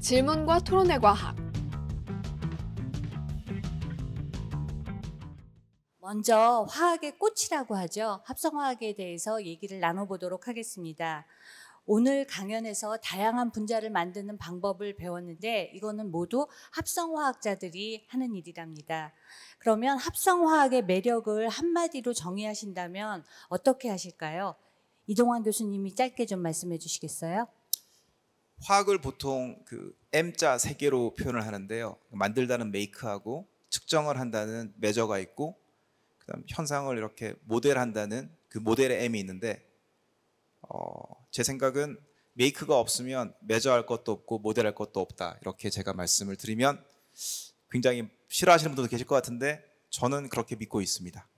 질문과 토론의 과학 먼저 화학의 꽃이라고 하죠. 합성화학에 대해서 얘기를 나눠보도록 하겠습니다. 오늘 강연에서 다양한 분자를 만드는 방법을 배웠는데 이거는 모두 합성화학자들이 하는 일이랍니다. 그러면 합성화학의 매력을 한마디로 정의하신다면 어떻게 하실까요? 이동환 교수님이 짧게 좀 말씀해 주시겠어요? 화학을 보통 그 M자 세 개로 표현을 하는데요. 만들다는 메이크하고 측정을 한다는 메저가 있고 그다음 현상을 이렇게 모델한다는 그 모델의 M이 있는데 어, 제 생각은 메이크가 없으면 메저할 것도 없고 모델할 것도 없다 이렇게 제가 말씀을 드리면 굉장히 싫어하시는 분들도 계실 것 같은데 저는 그렇게 믿고 있습니다.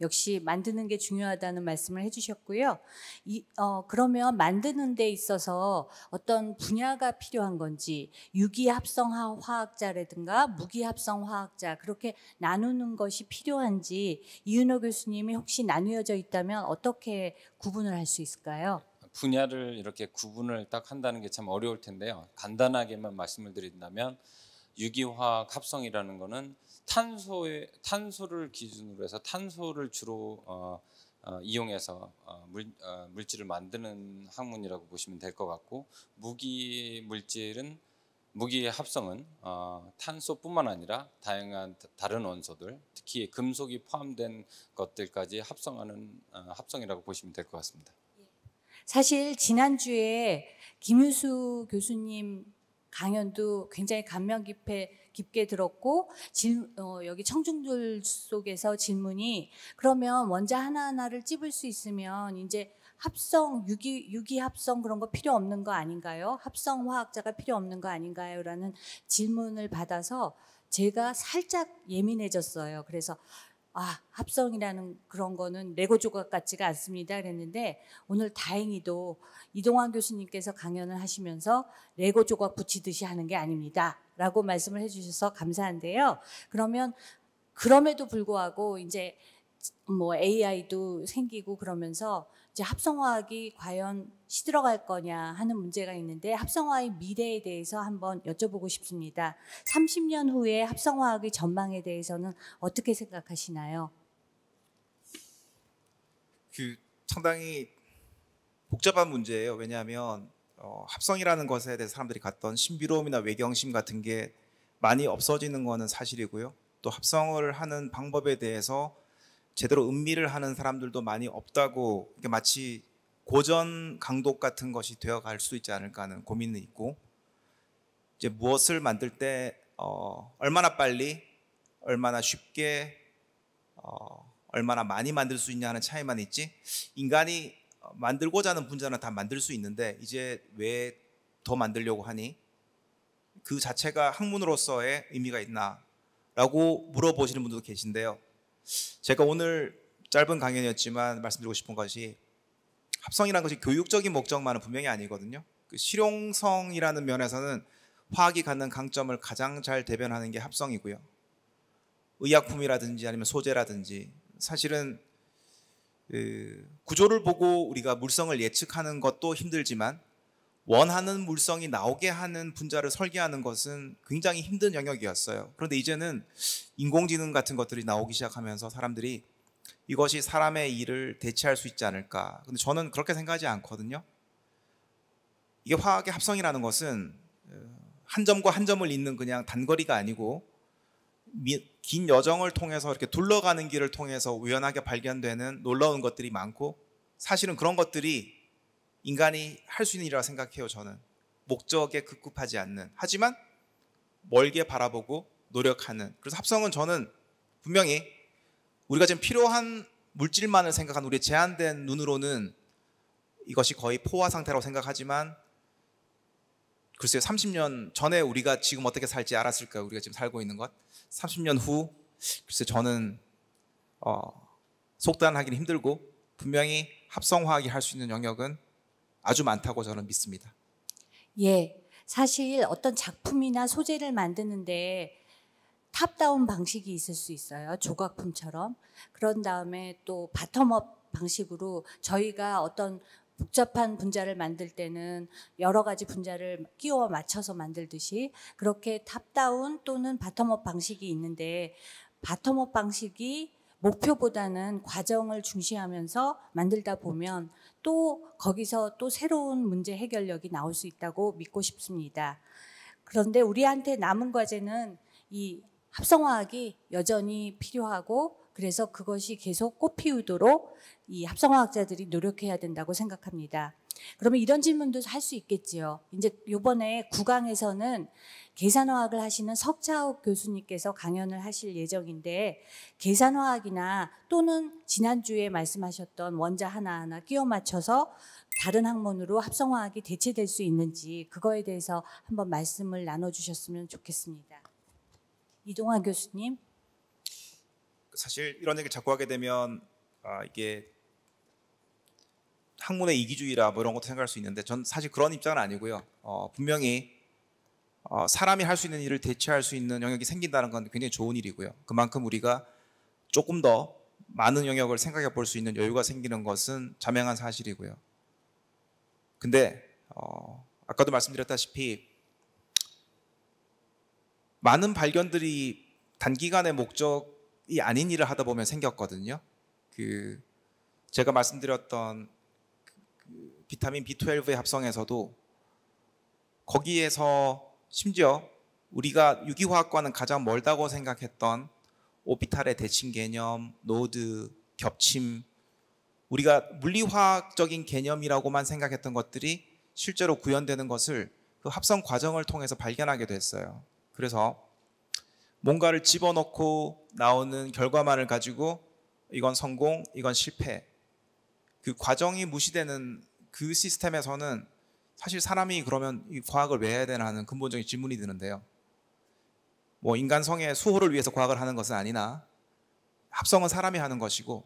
역시 만드는 게 중요하다는 말씀을 해주셨고요. 이, 어, 그러면 만드는 데 있어서 어떤 분야가 필요한 건지 유기합성 화학자라든가 무기합성 화학자 그렇게 나누는 것이 필요한지 이윤호 교수님이 혹시 나누어져 있다면 어떻게 구분을 할 수 있을까요? 분야를 이렇게 구분을 딱 한다는 게 참 어려울 텐데요. 간단하게만 말씀을 드린다면 유기화학 합성이라는 거는 탄소의 탄소를 기준으로 해서 탄소를 주로 어, 어, 이용해서 어, 물, 어, 물질을 만드는 학문이라고 보시면 될 것 같고 무기 물질은 무기의 합성은 어, 탄소뿐만 아니라 다양한 다른 원소들 특히 금속이 포함된 것들까지 합성하는 어, 합성이라고 보시면 될 것 같습니다. 사실 지난주에 김윤수 교수님 강연도 굉장히 감명 깊게 깊게 들었고 질, 어, 여기 청중들 속에서 질문이 그러면 원자 하나하나를 찝을 수 있으면 이제 합성 유기 유기 합성 그런 거 필요 없는 거 아닌가요? 합성 화학자가 필요 없는 거 아닌가요?라는 질문을 받아서 제가 살짝 예민해졌어요. 그래서 아, 합성이라는 그런 거는 레고 조각 같지가 않습니다. 그랬는데 오늘 다행히도 이동환 교수님께서 강연을 하시면서 레고 조각 붙이듯이 하는 게 아닙니다. 라고 말씀을 해주셔서 감사한데요. 그러면 그럼에도 불구하고 이제 뭐 AI도 생기고 그러면서 이제 합성화학이 과연 시들어갈 거냐 하는 문제가 있는데 합성화의 미래에 대해서 한번 여쭤보고 싶습니다. 30년 후에 합성화학의 전망에 대해서는 어떻게 생각하시나요? 그 상당히 복잡한 문제예요. 왜냐하면 어, 합성이라는 것에 대해 사람들이 갖던 신비로움이나 외경심 같은 게 많이 없어지는 거는 사실이고요. 또 합성을 하는 방법에 대해서 제대로 음미를 하는 사람들도 많이 없다고 마치 고전 강독 같은 것이 되어갈 수 있지 않을까 하는 고민은 있고 이제 무엇을 만들 때 어, 얼마나 빨리 얼마나 쉽게 어, 얼마나 많이 만들 수 있냐 는 차이만 있지 인간이 만들고자 하는 분자는 다 만들 수 있는데 이제 왜 더 만들려고 하니 그 자체가 학문으로서의 의미가 있나라고 물어보시는 분들도 계신데요 제가 오늘 짧은 강연이었지만 말씀드리고 싶은 것이 합성이라는 것이 교육적인 목적만은 분명히 아니거든요. 그 실용성이라는 면에서는 화학이 갖는 강점을 가장 잘 대변하는 게 합성이고요. 의약품이라든지 아니면 소재라든지 사실은 그 구조를 보고 우리가 물성을 예측하는 것도 힘들지만 원하는 물성이 나오게 하는 분자를 설계하는 것은 굉장히 힘든 영역이었어요. 그런데 이제는 인공지능 같은 것들이 나오기 시작하면서 사람들이 이것이 사람의 일을 대체할 수 있지 않을까. 근데 저는 그렇게 생각하지 않거든요. 이게 화학의 합성이라는 것은 어, 한 점과 한 점을 잇는 그냥 단거리가 아니고 긴 여정을 통해서 이렇게 둘러가는 길을 통해서 우연하게 발견되는 놀라운 것들이 많고 사실은 그런 것들이 인간이 할 수 있는 일이라고 생각해요, 저는. 목적에 급급하지 않는. 하지만 멀게 바라보고 노력하는. 그래서 합성은 저는 분명히 우리가 지금 필요한 물질만을 생각한 우리의 제한된 눈으로는 이것이 거의 포화 상태라고 생각하지만 글쎄요 30년 전에 우리가 지금 어떻게 살지 알았을까 우리가 지금 살고 있는 것 30년 후 글쎄 저는 어, 속단하기는 힘들고 분명히 합성화하기 할수 있는 영역은 아주 많다고 저는 믿습니다. 예, 사실 어떤 작품이나 소재를 만드는데 탑다운 방식이 있을 수 있어요. 조각품처럼. 그런 다음에 또 바텀업 방식으로 저희가 어떤 복잡한 분자를 만들 때는 여러 가지 분자를 끼워 맞춰서 만들듯이 그렇게 탑다운 또는 바텀업 방식이 있는데 바텀업 방식이 목표보다는 과정을 중시하면서 만들다 보면 또 거기서 또 새로운 문제 해결력이 나올 수 있다고 믿고 싶습니다. 그런데 우리한테 남은 과제는 이 합성화학이 여전히 필요하고 그래서 그것이 계속 꽃피우도록 이 합성화학자들이 노력해야 된다고 생각합니다. 그러면 이런 질문도 할 수 있겠지요. 이제 요번에 구강에서는 계산화학을 하시는 석차옥 교수님께서 강연을 하실 예정인데 계산화학이나 또는 지난주에 말씀하셨던 원자 하나하나 끼워 맞춰서 다른 학문으로 합성화학이 대체될 수 있는지 그거에 대해서 한번 말씀을 나눠주셨으면 좋겠습니다. 이동환 교수님. 사실 이런 얘기 자꾸 하게 되면 아 이게 학문의 이기주의라 뭐 이런 것도 생각할 수 있는데 전 사실 그런 입장은 아니고요. 어, 분명히 어, 사람이 할 수 있는 일을 대체할 수 있는 영역이 생긴다는 건 굉장히 좋은 일이고요. 그만큼 우리가 조금 더 많은 영역을 생각해 볼 수 있는 여유가 생기는 것은 자명한 사실이고요. 근데 어, 아까도 말씀드렸다시피 많은 발견들이 단기간의 목적이 아닌 일을 하다 보면 생겼거든요. 그 제가 말씀드렸던 그 비타민 B12의 합성에서도 거기에서 심지어 우리가 유기화학과는 가장 멀다고 생각했던 오피탈의 대칭 개념, 노드, 겹침, 우리가 물리화학적인 개념이라고만 생각했던 것들이 실제로 구현되는 것을 그 합성 과정을 통해서 발견하게 됐어요. 그래서 뭔가를 집어넣고 나오는 결과만을 가지고 이건 성공, 이건 실패. 그 과정이 무시되는 그 시스템에서는 사실 사람이 그러면 이 과학을 왜 해야 되나 하는 근본적인 질문이 드는데요. 뭐 인간성의 수호를 위해서 과학을 하는 것은 아니나 합성은 사람이 하는 것이고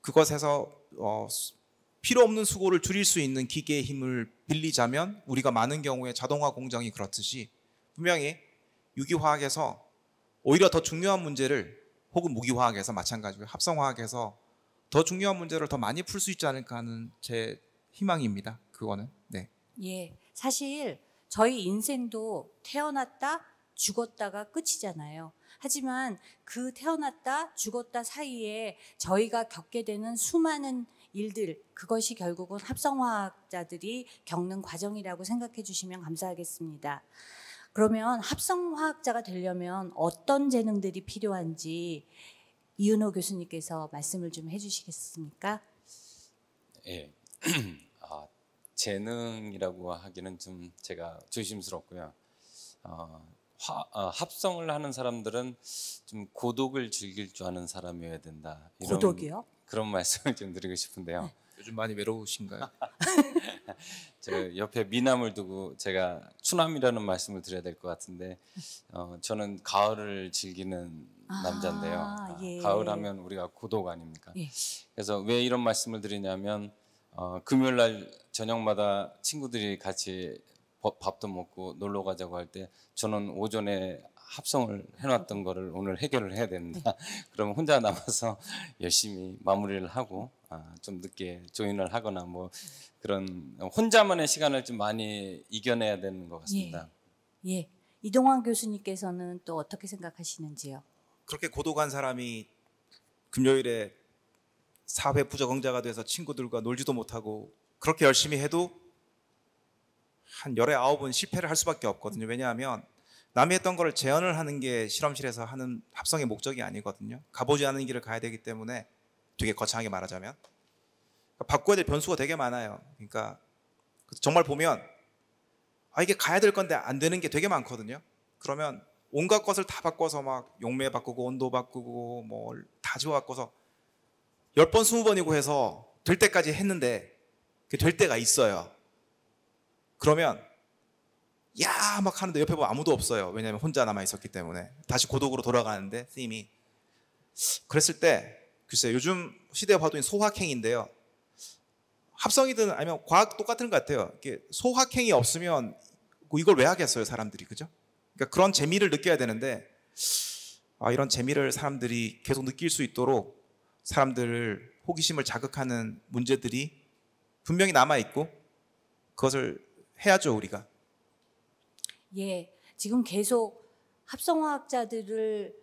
그것에서 어 필요 없는 수고를 줄일 수 있는 기계의 힘을 빌리자면 우리가 많은 경우에 자동화 공장이 그렇듯이 분명히 유기화학에서 오히려 더 중요한 문제를 혹은 무기화학에서 마찬가지로 합성화학에서 더 중요한 문제를 더 많이 풀 수 있지 않을까 하는 제 희망입니다. 그거는 네. 예, 사실 저희 인생도 태어났다 죽었다가 끝이잖아요. 하지만 그 태어났다 죽었다 사이에 저희가 겪게 되는 수많은 일들 그것이 결국은 합성화학자들이 겪는 과정이라고 생각해 주시면 감사하겠습니다. 그러면 합성화학자가 되려면 어떤 재능들이 필요한지 이윤호 교수님께서 말씀을 좀 해주시겠습니까? 예, 아, 재능이라고 하기는 좀 제가 조심스럽고요. 어, 화, 아, 합성을 하는 사람들은 좀 고독을 즐길 줄 아는 사람이어야 된다. 이런, 고독이요? 그런 말씀을 좀 드리고 싶은데요. 네. 요즘 많이 외로우신가요? 제가 옆에 미남을 두고 제가 추남이라는 말씀을 드려야 될 것 같은데 어, 저는 가을을 즐기는 아, 남자인데요. 예. 아, 예. 가을 하면 우리가 고독 아닙니까? 예. 그래서 왜 이런 말씀을 드리냐면 어, 금요일 날 저녁마다 친구들이 같이 밥도 먹고 놀러 가자고 할 때 저는 오전에 합성을 해놨던 거를 오늘 해결을 해야 된다 네. 그러면 혼자 남아서 열심히 마무리를 하고 아, 좀 늦게 조인을 하거나 뭐 그런 혼자만의 시간을 좀 많이 이겨내야 되는 것 같습니다. 예. 예. 이동환 교수님께서는 또 어떻게 생각하시는지요? 그렇게 고독한 사람이 금요일에 사회 부적응자가 돼서 친구들과 놀지도 못하고 그렇게 열심히 해도 한 열에 아홉은 실패를 할 수밖에 없거든요. 왜냐하면 남이 했던 거를 재현을 하는 게 실험실에서 하는 합성의 목적이 아니거든요. 가보지 않은 길을 가야 되기 때문에 되게 거창하게 말하자면 그러니까 바꿔야 될 변수가 되게 많아요. 그러니까 그 정말 보면 아 이게 가야 될 건데 안 되는 게 되게 많거든요. 그러면 온갖 것을 다 바꿔서 막 용매 바꾸고 온도 바꾸고 뭘다 뭐 집어 바꿔서 10번 20번이고 해서 될 때까지 했는데 그게 될 때가 있어요. 그러면 야막 하는데 옆에 보면 아무도 없어요. 왜냐하면 혼자 남아 있었기 때문에 다시 고독으로 돌아가는데 스님이 그랬을 때 글쎄 요즘 요 시대 에 봐도 소확행인데요. 합성이든 아니면 과학 똑같은 것 같아요. 이게 소확행이 없으면 뭐 이걸 왜 하겠어요 사람들이 그죠? 그러니까 그런 재미를 느껴야 되는데 아, 이런 재미를 사람들이 계속 느낄 수 있도록 사람들을 호기심을 자극하는 문제들이 분명히 남아 있고 그것을 해야죠 우리가. 예, 지금 계속 합성화학자들을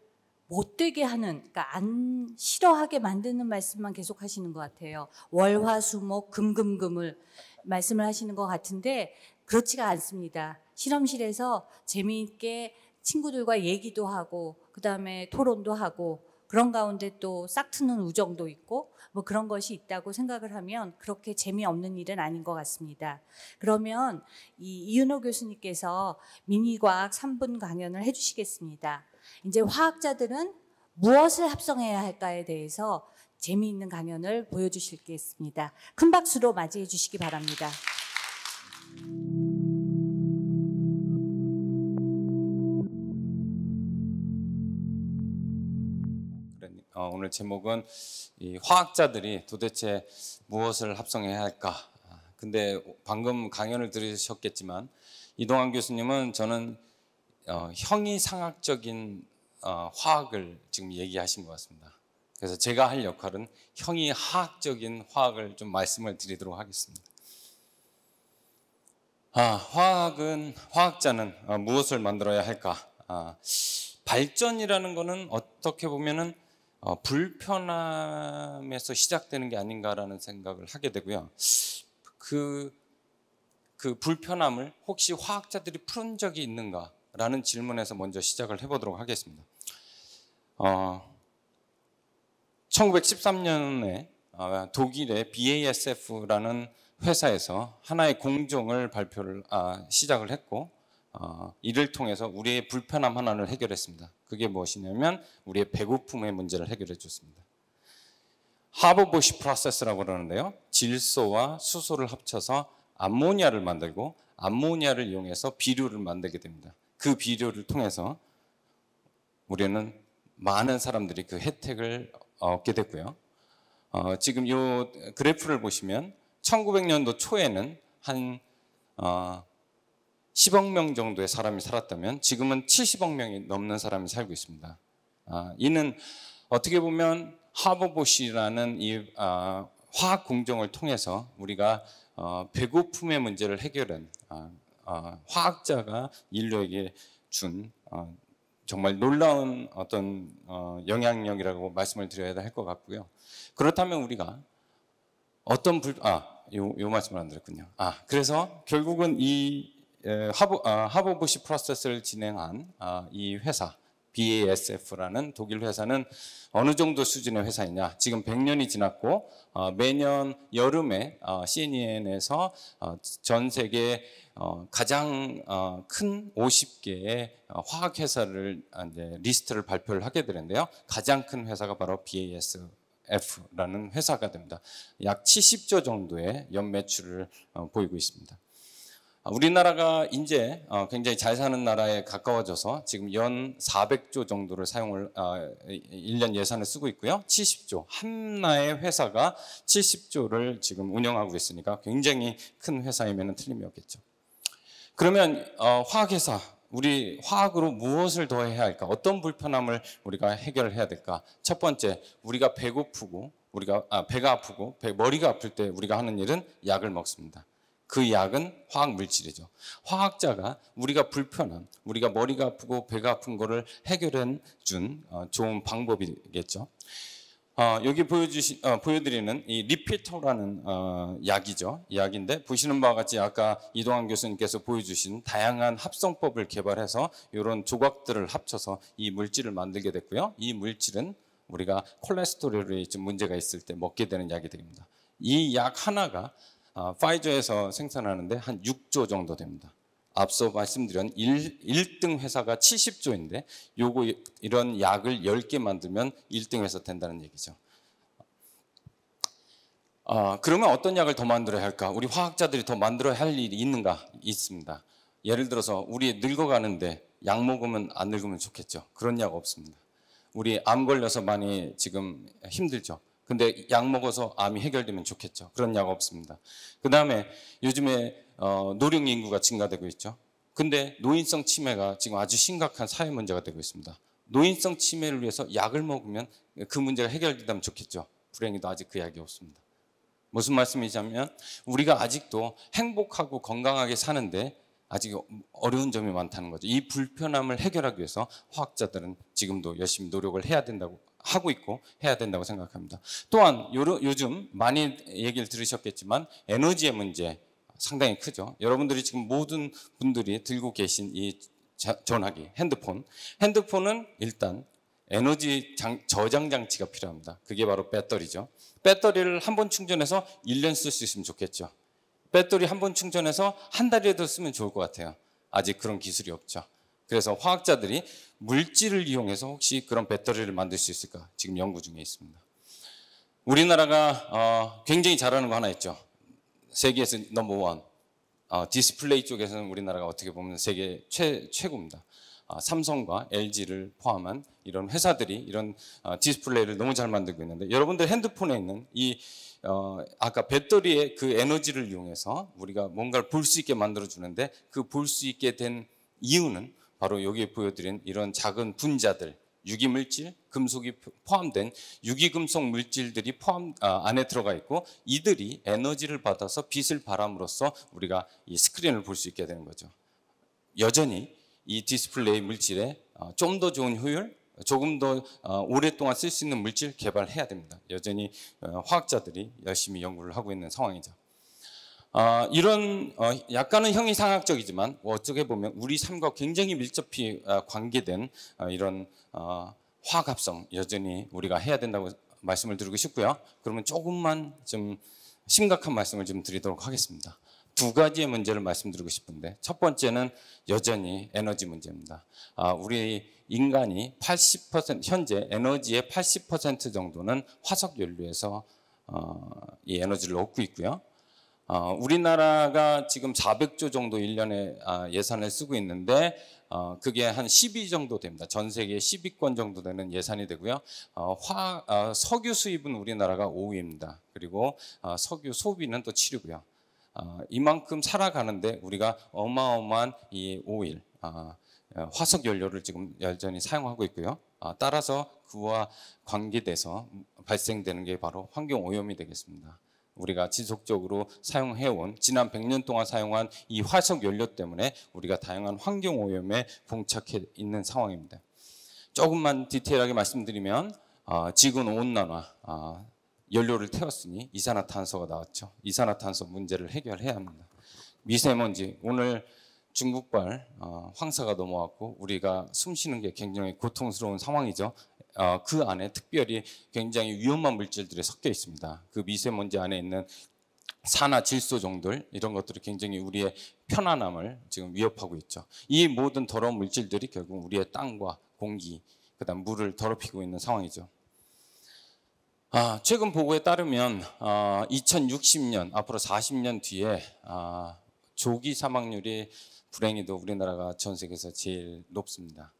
못되게 하는, 그러니까 안 싫어하게 만드는 말씀만 계속 하시는 것 같아요. 월화수목 금금금을 말씀을 하시는 것 같은데 그렇지가 않습니다. 실험실에서 재미있게 친구들과 얘기도 하고 그 다음에 토론도 하고 그런 가운데 또 싹트는 우정도 있고 뭐 그런 것이 있다고 생각을 하면 그렇게 재미없는 일은 아닌 것 같습니다. 그러면 이 이윤호 교수님께서 미니과학 3분 강연을 해주시겠습니다. 이제 화학자들은 무엇을 합성해야 할까에 대해서 재미있는 강연을 보여주실겠습니다. 큰 박수로 맞이해 주시기 바랍니다. 오늘 제목은 화학자들이 도대체 무엇을 합성해야 할까? 아, 근데 방금 강연을 들으셨겠지만 이동환 교수님은 저는 어, 형이 상학적인 어, 화학을 지금 얘기하신 것 같습니다. 그래서 제가 할 역할은 형이 화학적인 화학을 좀 말씀을 드리도록 하겠습니다. 아, 화학은 화학자는 아, 무엇을 만들어야 할까? 아, 발전이라는 것은 어떻게 보면은 어, 불편함에서 시작되는 게 아닌가라는 생각을 하게 되고요. 그, 그 불편함을 혹시 화학자들이 푸 적이 있는가라는 질문에서 먼저 시작을 해보도록 하겠습니다. 어, 1913년에 어, 독일의 BASF라는 회사에서 하나의 공정을 발표를 아, 시작을 했고 어, 이를 통해서 우리의 불편함 하나를 해결했습니다. 그게 무엇이냐면 우리의 배고픔의 문제를 해결해 줬습니다. 하버보시 프로세스라고 그러는데요. 질소와 수소를 합쳐서 암모니아를 만들고 암모니아를 이용해서 비료를 만들게 됩니다. 그 비료를 통해서 우리는 많은 사람들이 그 혜택을 얻게 됐고요. 어, 지금 이 그래프를 보시면 1900년도 초에는 한 어, 10억 명 정도의 사람이 살았다면 지금은 70억 명이 넘는 사람이 살고 있습니다. 아, 이는 어떻게 보면 하버봇이라는 이 아, 화학 공정을 통해서 우리가 어, 배고픔의 문제를 해결한 아, 아, 화학자가 인류에게 준 어, 정말 놀라운 어떤 어, 영향력이라고 말씀을 드려야 할 것 같고요. 그렇다면 우리가 어떤 불, 아, 요, 요 말씀을 안 드렸군요. 아, 그래서 결국은 이 예, 하 아, 하버 부시 프로세스를 진행한 아, 이 회사 BASF라는 독일 회사는 어느 정도 수준의 회사이냐. 지금 100년이 지났고 어, 매년 여름에 어, CNN에서 어, 전 세계 어, 가장 어, 큰 50개의 어, 화학 회사를 아, 이제 리스트를 발표를 하게 되는데요. 가장 큰 회사가 바로 BASF. F라는 회사가 됩니다. 약 70조 정도의 연매출을 보이고 있습니다. 아, 우리나라가 이제 어, 굉장히 잘 사는 나라에 가까워져서 지금 연 400조 정도를 사용을 1년 아, 예산을 쓰고 있고요. 70조 한나의 회사가 70조를 지금 운영하고 있으니까 굉장히 큰 회사이면 틀림이 없겠죠. 그러면 어, 화학회사 우리 화학으로 무엇을 더 해야 할까? 어떤 불편함을 우리가 해결해야 될까? 첫 번째, 우리가 배고프고 우리가 아, 배가 아프고 배, 머리가 아플 때 우리가 하는 일은 약을 먹습니다. 그 약은 화학 물질이죠. 화학자가 우리가 불편함, 우리가 머리가 아프고 배가 아픈 거를 해결해 준 어, 좋은 방법이겠죠. 어, 여기 보여주시, 어, 보여드리는 이 리피터라는 약이죠. 약인데 보시는 바와 같이 아까 이동환 교수님께서 보여주신 다양한 합성법을 개발해서 이런 조각들을 합쳐서 이 물질을 만들게 됐고요. 이 물질은 우리가 콜레스테롤에 좀 문제가 있을 때 먹게 되는 약이 됩니다. 이 약 하나가 아, 어, 파이저에서 생산하는데 한 6조 정도 됩니다. 앞서 말씀드린 1, 등 회사가 70조인데 요거 이런 약을 10개 만들면 1등 회사 된다는 얘기죠. 아, 그러면 어떤 약을 더 만들어야 할까? 우리 화학자들이 더 만들어야 할 일이 있는가? 있습니다. 예를 들어서 우리 늙어가는데 약 먹으면 안 늙으면 좋겠죠. 그런 약 없습니다. 우리 암 걸려서 많이 지금 힘들죠. 근데 약 먹어서 암이 해결되면 좋겠죠. 그런 약 없습니다. 그 다음에 요즘에 어, 노령 인구가 증가되고 있죠. 근데 노인성 치매가 지금 아주 심각한 사회 문제가 되고 있습니다. 노인성 치매를 위해서 약을 먹으면 그 문제가 해결되면 좋겠죠. 불행히도 아직 그 약이 없습니다. 무슨 말씀이냐면 우리가 아직도 행복하고 건강하게 사는데 아직 어려운 점이 많다는 거죠. 이 불편함을 해결하기 위해서 화학자들은 지금도 열심히 노력을 해야 된다고 하고 있고 해야 된다고 생각합니다. 또한 요즘 많이 얘기를 들으셨겠지만 에너지의 문제 상당히 크죠. 여러분들이 지금 모든 분들이 들고 계신 이 전화기, 핸드폰. 핸드폰은 일단 에너지 장, 저장 장치가 필요합니다. 그게 바로 배터리죠. 배터리를 한 번 충전해서 1년 쓸 수 있으면 좋겠죠. 배터리 한 번 충전해서 한 달이라도 쓰면 좋을 것 같아요. 아직 그런 기술이 없죠. 그래서 화학자들이 물질을 이용해서 혹시 그런 배터리를 만들 수 있을까? 지금 연구 중에 있습니다. 우리나라가 어, 굉장히 잘하는 거 하나 있죠. 세계에서 넘버원. 어, 디스플레이 쪽에서는 우리나라가 어떻게 보면 세계 최, 최고입니다. 어, 삼성과 LG를 포함한 이런 회사들이 이런 어, 디스플레이를 너무 잘 만들고 있는데 여러분들 핸드폰에 있는 이 어, 아까 배터리의 그 에너지를 이용해서 우리가 뭔가를 볼 수 있게 만들어 주는데 그 볼 수 있게 된 이유는 바로 여기에 보여드린 이런 작은 분자들, 유기물질, 금속이 포함된 유기금속 물질들이 포함 아, 안에 들어가 있고 이들이 에너지를 받아서 빛을 발함으로써 우리가 이 스크린을 볼 수 있게 되는 거죠. 여전히 이 디스플레이 물질에 어, 좀더 좋은 효율, 조금 더 어, 오랫동안 쓸 수 있는 물질 개발해야 됩니다. 여전히 어, 화학자들이 열심히 연구를 하고 있는 상황이죠. 어, 이런 어, 약간은 형이상학적이지만 뭐 어떻게 보면 우리 삶과 굉장히 밀접히 어, 관계된 어, 이런 어, 화합성 여전히 우리가 해야 된다고 말씀을 드리고 싶고요. 그러면 조금만 좀 심각한 말씀을 좀 드리도록 하겠습니다. 두 가지의 문제를 말씀드리고 싶은데 첫 번째는 여전히 에너지 문제입니다. 아, 우리 인간이 80% 현재 에너지의 80% 정도는 화석 연료에서 어, 이 에너지를 얻고 있고요. 어, 우리나라가 지금 400조 정도 1년에 아, 예산을 쓰고 있는데 어, 그게 한 10위 정도 됩니다. 전 세계 10위권 정도 되는 예산이 되고요. 어, 화, 어, 석유 수입은 우리나라가 5위입니다. 그리고 어, 석유 소비는 또 7위고요. 어, 이만큼 살아가는데 우리가 어마어마한 이 오일, 아, 어, 화석 연료를 지금 열전히 사용하고 있고요. 어, 따라서 그와 관계돼서 발생되는 게 바로 환경 오염이 되겠습니다. 우리가 지속적으로 사용해온 지난 100년 동안 사용한 이 화석 연료 때문에 우리가 다양한 환경 오염에 봉착해 있는 상황입니다. 조금만 디테일하게 말씀드리면 어, 지구 온난화 어, 연료를 태웠으니 이산화탄소가 나왔죠. 이산화탄소 문제를 해결해야 합니다. 미세먼지 오늘 중국발 어, 황사가 넘어왔고 우리가 숨쉬는 게 굉장히 고통스러운 상황이죠. 어, 그 안에 특별히 굉장히 위험한 물질들이 섞여 있습니다. 그 미세먼지 안에 있는 산화 질소 종들 이런 것들이 굉장히 우리의 편안함을 지금 위협하고 있죠. 이 모든 더러운 물질들이 결국 우리의 땅과 공기, 그다음 물을 더럽히고 있는 상황이죠. 아, 최근 보고에 따르면 아, 어, 2060년 앞으로 40년 뒤에 아, 조기 사망률이 불행히도 우리나라가 전 세계에서 제일 높습니다.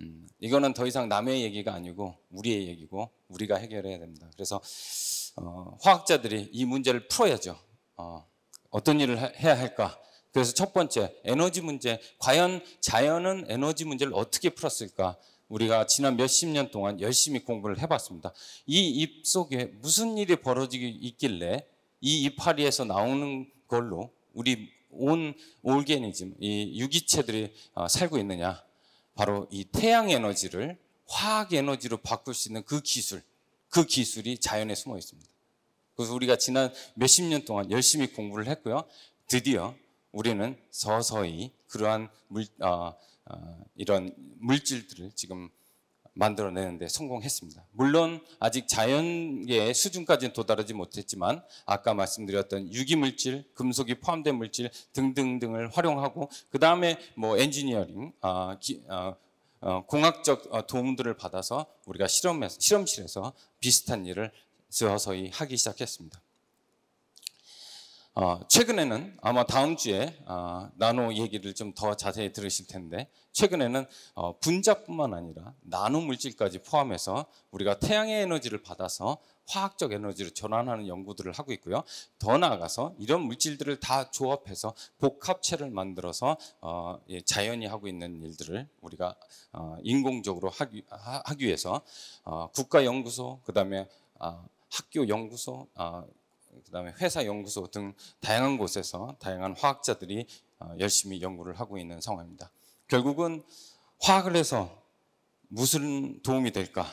음, 이거는 더 이상 남의 얘기가 아니고 우리의 얘기고 우리가 해결해야 됩니다. 그래서 어, 화학자들이 이 문제를 풀어야죠. 어, 어떤 일을 하, 해야 할까? 그래서 첫 번째 에너지 문제. 과연 자연은 에너지 문제를 어떻게 풀었을까? 우리가 지난 몇 십 년 동안 열심히 공부를 해봤습니다. 이잎 속에 무슨 일이 벌어지기 있길래 이 이파리에서 나오는 걸로 우리 온 올게니즘, 이 유기체들이 어, 살고 있느냐. 바로 이 태양 에너지를 화학 에너지로 바꿀 수 있는 그 기술, 그 기술이 자연에 숨어 있습니다. 그래서 우리가 지난 몇십 년 동안 열심히 공부를 했고요. 드디어 우리는 서서히 그러한 물, 어, 어, 이런 물질들을 지금 만들어내는데 성공했습니다. 물론 아직 자연계의 수준까지는 도달하지 못했지만 아까 말씀드렸던 유기물질, 금속이 포함된 물질 등등등을 활용하고 그 다음에 뭐 엔지니어링, 아, 기, 아, 어, 공학적 어, 도움들을 받아서 우리가 실험 서 실험실에서 비슷한 일을 서서히 하기 시작했습니다. 어, 최근에는 아마 다음 주에 어, 나노 얘기를 좀 더 자세히 들으실 텐데 최근에는 어, 분자뿐만 아니라 나노 물질까지 포함해서 우리가 태양의 에너지를 받아서 화학적 에너지로 전환하는 연구들을 하고 있고요. 더 나아가서 이런 물질들을 다 조합해서 복합체를 만들어서 어, 예, 자연이 하고 있는 일들을 우리가 어, 인공적으로 하기, 하, 하기 위해서 어, 국가연구소 그다음에 어, 아, 학교 연구소 어, 아, 그다음에 회사 연구소 등 다양한 곳에서 다양한 화학자들이 어, 열심히 연구를 하고 있는 상황입니다. 결국은 화학을 해서 무슨 도움이 될까?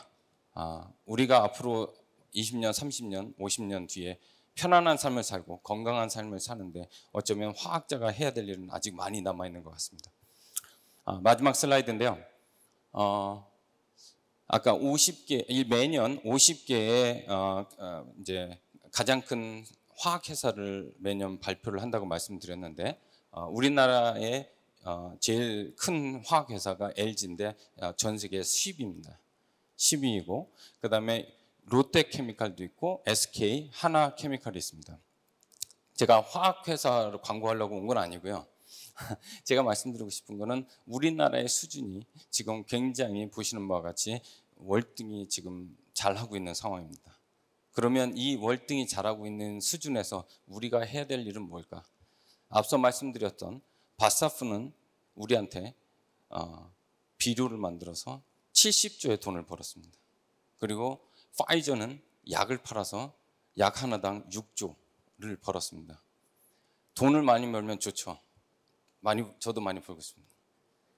아, 우리가 앞으로 20년, 30년, 50년 뒤에 편안한 삶을 살고 건강한 삶을 사는데 어쩌면 화학자가 해야 될 일은 아직 많이 남아 있는 것 같습니다. 아, 마지막 슬라이드인데요. 어, 아까 50개 매년 50개의 어, 어, 이제 가장 큰 화학회사를 매년 발표를 한다고 말씀드렸는데 어, 우리나라의 어, 제일 큰 화학회사가 LG인데 어, 전 세계 10위입니다. 10위이고 그 다음에 롯데케미칼도 있고 SK, 하나케미칼이 있습니다. 제가 화학회사를 광고하려고 온 건 아니고요. 제가 말씀드리고 싶은 거는 우리나라의 수준이 지금 굉장히 보시는 바와 같이 월등히 지금 잘하고 있는 상황입니다. 그러면 이 월등히 잘하고 있는 수준에서 우리가 해야 될 일은 뭘까? 앞서 말씀드렸던 바사프는 우리한테 어, 비료를 만들어서 70조의 돈을 벌었습니다. 그리고 파이저는 약을 팔아서 약 하나당 6조를 벌었습니다. 돈을 많이 벌면 좋죠. 많이 저도 많이 벌고 있습니다.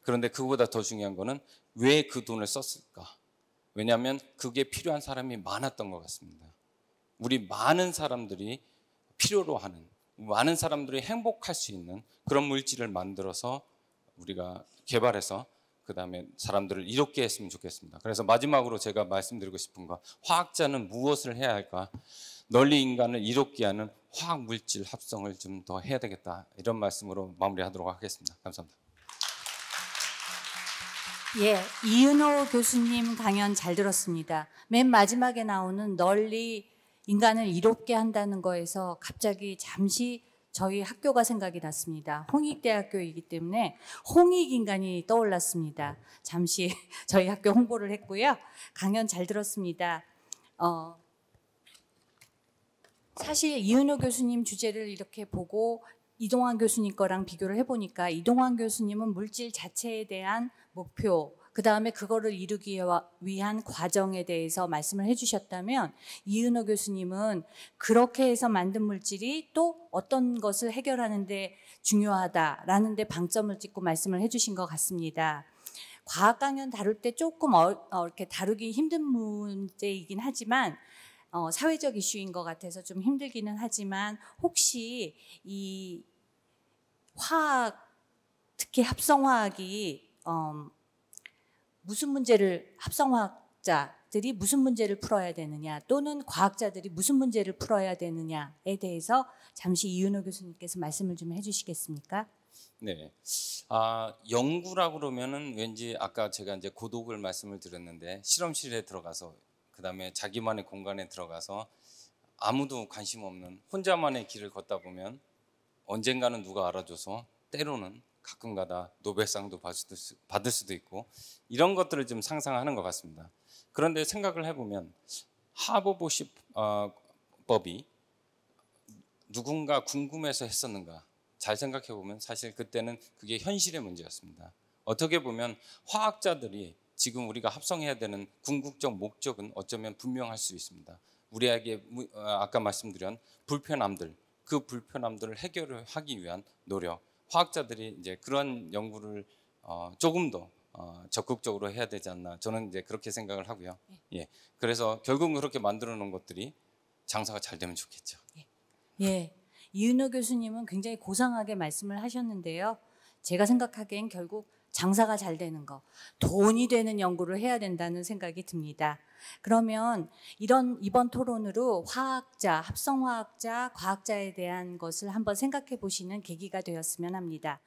그런데 그보다 더 중요한 거는 왜 그 돈을 썼을까? 왜냐하면 그게 필요한 사람이 많았던 것 같습니다. 우리 많은 사람들이 필요로 하는 많은 사람들이 행복할 수 있는 그런 물질을 만들어서 우리가 개발해서 그 다음에 사람들을 이롭게 했으면 좋겠습니다. 그래서 마지막으로 제가 말씀드리고 싶은 건 화학자는 무엇을 해야 할까? 널리 인간을 이롭게 하는 화학 물질 합성을 좀 더 해야 되겠다. 이런 말씀으로 마무리하도록 하겠습니다. 감사합니다. 예, 이은호 교수님 강연 잘 들었습니다. 맨 마지막에 나오는 널리 인간을 이롭게 한다는 거에서 갑자기 잠시 저희 학교가 생각이 났습니다. 홍익대학교이기 때문에 홍익인간이 떠올랐습니다. 잠시 저희 학교 홍보를 했고요. 강연 잘 들었습니다. 어, 사실 이은호 교수님 주제를 이렇게 보고 이동환 교수님 거랑 비교를 해보니까 이동환 교수님은 물질 자체에 대한 목표, 그 다음에 그거를 이루기 위한 과정에 대해서 말씀을 해주셨다면 이은호 교수님은 그렇게 해서 만든 물질이 또 어떤 것을 해결하는데 중요하다라는 데 방점을 찍고 말씀을 해주신 것 같습니다. 과학 강연 다룰 때 조금 어, 어, 이렇게 다루기 힘든 문제이긴 하지만 어, 사회적 이슈인 것 같아서 좀 힘들기는 하지만 혹시 이 화학 특히 합성화학이 어, 무슨 문제를 합성학자들이 무슨 문제를 풀어야 되느냐 또는 과학자들이 무슨 문제를 풀어야 되느냐에 대해서 잠시 이윤호 교수님께서 말씀을 좀 해주시겠습니까? 네. 아, 연구라 그러면은 왠지 아까 제가 이제 고독을 말씀을 드렸는데 실험실에 들어가서 그다음에 자기만의 공간에 들어가서 아무도 관심 없는 혼자만의 길을 걷다 보면 언젠가는 누가 알아줘서 때로는 가끔가다 노벨상도 받을 수도 있고 이런 것들을 좀 상상하는 것 같습니다. 그런데 생각을 해보면 하버보시 어, 법이 누군가 궁금해서 했었는가? 잘 생각해 보면 사실 그때는 그게 현실의 문제였습니다. 어떻게 보면 화학자들이 지금 우리가 합성해야 되는 궁극적 목적은 어쩌면 분명할 수 있습니다. 우리에게 어, 아까 말씀드린 불편함들, 그 불편함들을 해결하기 위한 노력, 화학자들이 이제 그런 연구를 어, 조금 더 어, 적극적으로 해야 되지 않나 저는 이제 그렇게 생각을 하고요. 예. 예. 그래서 결국 그렇게 만들어 놓은 것들이 장사가 잘 되면 좋겠죠. 예. 예. 이윤호 교수님은 굉장히 고상하게 말씀을 하셨는데요. 제가 생각하기엔 결국 장사가 잘 되는 거, 돈이 되는 연구를 해야 된다는 생각이 듭니다. 그러면 이런 이번 토론으로 화학자, 합성화학자, 과학자에 대한 것을 한번 생각해 보시는 계기가 되었으면 합니다.